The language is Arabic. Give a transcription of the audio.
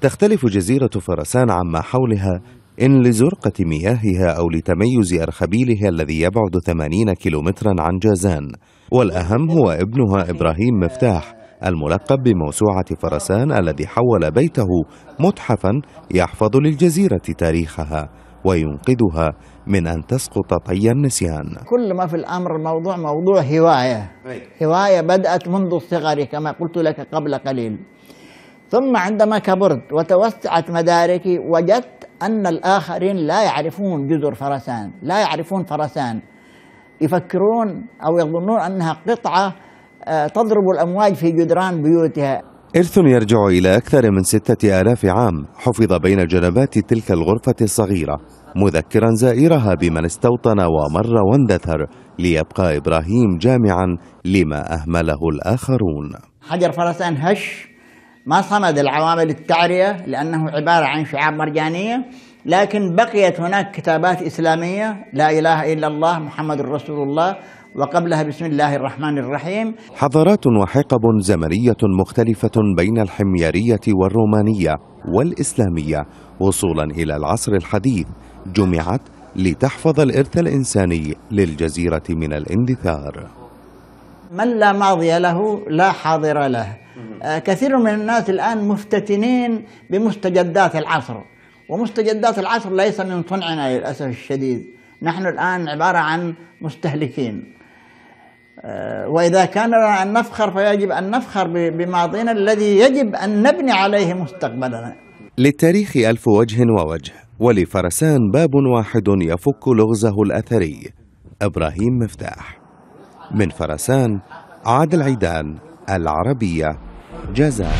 تختلف جزيرة فرسان عما حولها إن لزرقة مياهها أو لتميز أرخبيلها الذي يبعد 80 كيلومترا عن جازان والأهم هو ابنها إبراهيم مفتاح الملقب بموسوعة فرسان الذي حول بيته متحفا يحفظ للجزيرة تاريخها وينقذها من أن تسقط طي النسيان كل ما في الأمر الموضوع موضوع هواية هواية بدأت منذ الصغر كما قلت لك قبل قليل ثم عندما كبرت وتوسعت مداركي وجدت أن الآخرين لا يعرفون جزر فرسان لا يعرفون فرسان يفكرون أو يظنون أنها قطعة آه، تضرب الأمواج في جدران بيوتها إرث يرجع إلى أكثر من ستة آلاف عام حفظ بين جنبات تلك الغرفة الصغيرة مذكرا زائرها بمن استوطن ومر واندثر ليبقى إبراهيم جامعا لما أهمله الآخرون حجر فرسان هش ما صمد العوامل التعرية لأنه عبارة عن شعاب مرجانية لكن بقيت هناك كتابات إسلامية لا إله إلا الله محمد رسول الله وقبلها بسم الله الرحمن الرحيم حضارات وحقب زمنية مختلفة بين الحميرية والرومانية والإسلامية وصولا إلى العصر الحديث جمعت لتحفظ الإرث الإنساني للجزيرة من الاندثار من لا ماضي له لا حاضر له آه، كثير من الناس الآن مفتتنين بمستجدات العصر ومستجدات العصر ليس من صنعنا للأسف الشديد نحن الآن عبارة عن مستهلكين آه، وإذا كان لنا أن نفخر فيجب أن نفخر بماضينا الذي يجب أن نبني عليه مستقبلنا للتاريخ ألف وجه ووجه ولفرسان باب واحد يفك لغزه الأثري إبراهيم مفتاح من فرسان عاد العيدان العربية جزاء